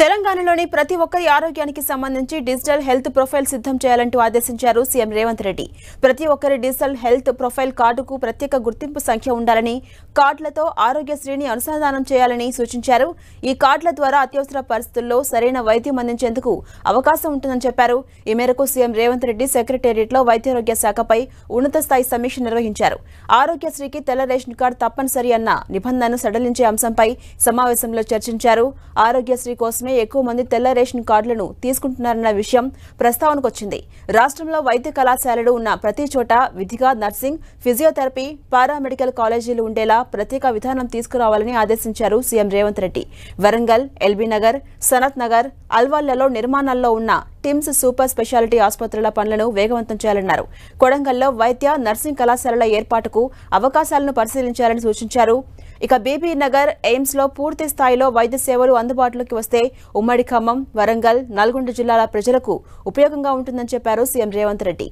తెలంగాణలోని ప్రతి ఒక్కరి ఆరోగ్యానికి సంబంధించి డిజిటల్ హెల్త్ ప్రొఫైల్ సిద్ధం చేయాలంటూ ఆదేశించారు సీఎం రేవంత్ రెడ్డి ప్రతి ఒక్కరి డిజిటల్ హెల్త్ ప్రొఫైల్ కార్డుకు ప్రత్యేక గుర్తింపు సంఖ్య ఉండాలని కార్డులతో ఆరోగ్యశ్రీని అనుసంధానం చేయాలని సూచించారు ఈ కార్డుల ద్వారా అత్యవసర పరిస్థితుల్లో సరైన వైద్యం అందించేందుకు అవకాశం ఉంటుందని చెప్పారు ఈ మేరకు సీఎం రేవంత్ రెడ్డి సెక్రటేరియట్లో వైద్యారోగ్య శాఖపై ఉన్నత స్థాయి సమీక్ష నిర్వహించారు ఆరోగ్యశ్రీకి తెల్ల రేషన్ కార్డు తప్పనిసరి అన్న నిబంధనను సడలించే అంశంపై సమావేశంలో చర్చించారు ఆరోగ్యశ్రీ కోసం కోసమే ఎక్కువ మంది తెల్ల రేషన్ కార్డులను తీసుకుంటున్నారన్న విషయం ప్రస్తావనకు వచ్చింది రాష్ట్రంలో వైద్య కళాశాలలు ఉన్న ప్రతి చోట విధిగా నర్సింగ్ ఫిజియోథెరపీ పారామెడికల్ కాలేజీలు ఉండేలా ప్రత్యేక విధానం తీసుకురావాలని ఆదేశించారు సీఎం రేవంత్ రెడ్డి వరంగల్ ఎల్బీ నగర్ సనత్ నగర్ అల్వాళ్లలో నిర్మాణాల్లో ఉన్న టిమ్స్ సూపర్ స్పెషాలిటీ ఆసుపత్రుల పనులను వేగవంతం చేయాలన్నారు కొడంగల్లో వైద్య నర్సింగ్ కళాశాలల ఏర్పాటుకు అవకాశాలను పరిశీలించాలని సూచించారు ఇక బీబీ నగర్ ఎయిమ్స్ లో పూర్తి స్థాయిలో వైద్య సేవలు అందుబాటులోకి వస్తే ఉమ్మడి ఖమ్మం వరంగల్ నల్గొండ జిల్లాల ప్రజలకు ఉపయోగంగా ఉంటుందని చెప్పారు సీఎం రేవంత్ రెడ్డి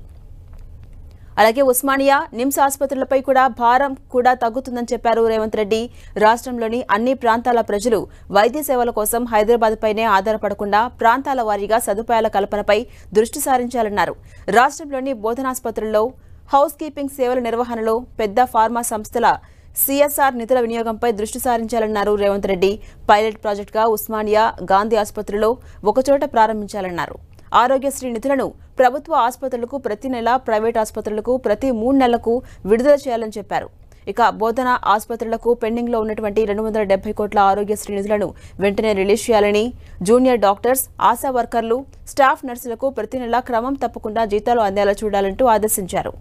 అలాగే ఉస్మానియా నిమ్స్ ఆసుపత్రులపై కూడా భారం కూడా తగ్గుతుందని చెప్పారు రేవంత్ రెడ్డి రాష్ట్రంలోని అన్ని ప్రాంతాల ప్రజలు వైద్య సేవల కోసం హైదరాబాద్పైనే ఆధారపడకుండా ప్రాంతాల వారీగా సదుపాయాల కల్పనపై దృష్టి సారించాలన్నారు రాష్ట్రంలోని బోధనాసుపత్రుల్లో హౌస్ కీపింగ్ సేవల నిర్వహణలో పెద్ద ఫార్మా సంస్థల సీఎస్ఆర్ నిధుల వినియోగంపై దృష్టి సారించాలన్నారు రేవంత్ రెడ్డి పైలట్ ప్రాజెక్టుగా ఉస్మానియా గాంధీ ఆసుపత్రిలో ఒకచోట ప్రారంభించాలన్నారు ఆరోగ్యశ్రీ నిధులను ప్రభుత్వ ఆసుపత్రులకు ప్రతి నెల ప్రైవేట్ ఆసుపత్రులకు ప్రతి మూడు నెలలకు విడుదల చేయాలని చెప్పారు ఇక బోధన ఆసుపత్రులకు పెండింగ్లో ఉన్నటువంటి రెండు వందల డెబ్బై కోట్ల ఆరోగ్యశ్రీ నిధులను వెంటనే రిలీజ్ చేయాలని జూనియర్ డాక్టర్స్ ఆశా వర్కర్లు స్టాఫ్ నర్సులకు ప్రతి నెలా క్రమం తప్పకుండా జీతాలు అందేలా చూడాలంటూ ఆదేశించారు